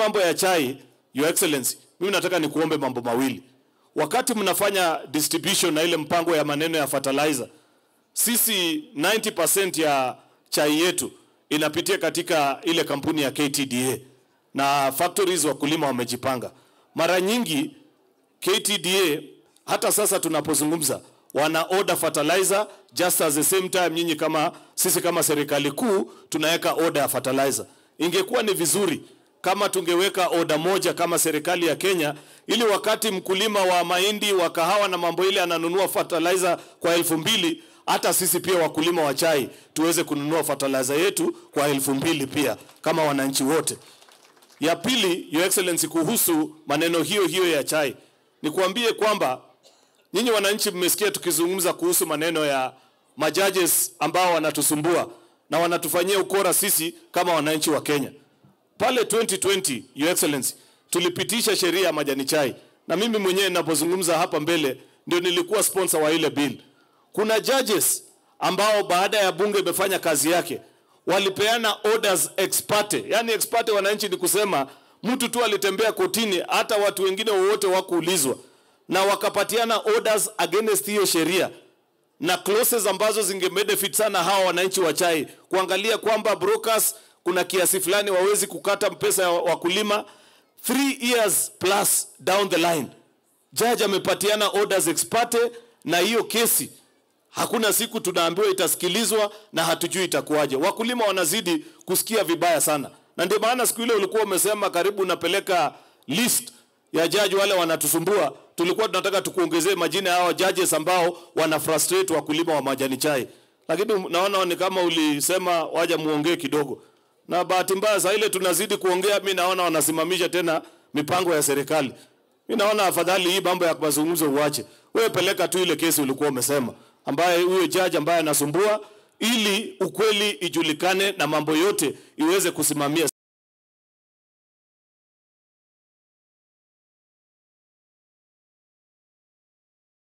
mambo ya chai, Your Excellency, mimi nataka nikuombe mambo mawili. Wakati mnafanya distribution na ile mpango ya maneno ya fertilizer, sisi 90% ya chai yetu inapitia katika ile kampuni ya KTDA na factories wakulima wamejipanga. Mara nyingi KTDA hata sasa tunapozungumza wana order fertilizer just as the same time nyinyi kama sisi kama serikali kuu tunaweka order ya fertilizer. Ingekuwa ni vizuri kama tungeweka oda moja kama serikali ya Kenya, ili wakati mkulima wa mahindi wa kahawa na mambo ile ananunua fertilizer kwa elfu mbili hata sisi pia wakulima wa chai tuweze kununua fertilizer yetu kwa elfu mbili pia kama wananchi wote. Ya pili, Your Excellency, kuhusu maneno hiyo hiyo ya chai, nikuambie kwamba nyinyi wananchi mmesikia tukizungumza kuhusu maneno ya majaji ambao wanatusumbua na wanatufanyia ukora sisi kama wananchi wa Kenya. Pale 2020 Your Excellency, tulipitisha sheria ya majani chai, na mimi mwenyewe ninapozungumza hapa mbele ndio nilikuwa sponsor wa ile bill. Kuna judges ambao baada ya bunge imefanya kazi yake walipeana orders ex parte, yani ex parte wananchi ni kusema mtu tu alitembea kotini, hata watu wengine wowote wakuulizwa, na wakapatiana orders against hiyo sheria na clauses ambazo zingebenefit sana hawa wananchi wa chai, kuangalia kwamba brokers kuna kiasi fulani wawezi kukata pesa ya wakulima 3 years plus down the line. Jaji amepatiana orders ex parte, na hiyo kesi hakuna siku tunaambiwa itasikilizwa na hatujui itakuwaje. Wakulima wanazidi kusikia vibaya sana, na ndio maana siku ile ulikuwa umesema karibu unapeleka list ya jaji wale wanatusumbua. Tulikuwa tunataka tukuongezee majina hao judges ambao wana frustrate wakulima wa majani chai, lakini naona ni kama ulisema waja muongee kidogo na bahati mbaya saa ile tunazidi kuongea, mi naona wanasimamisha tena mipango ya serikali. Mi naona afadhali hii mambo ya mazungumzo uache, wewe peleka tu ile kesi ulikuwa umesema, ambaye huyo jaji ambaye anasumbua, ili ukweli ijulikane na mambo yote iweze kusimamia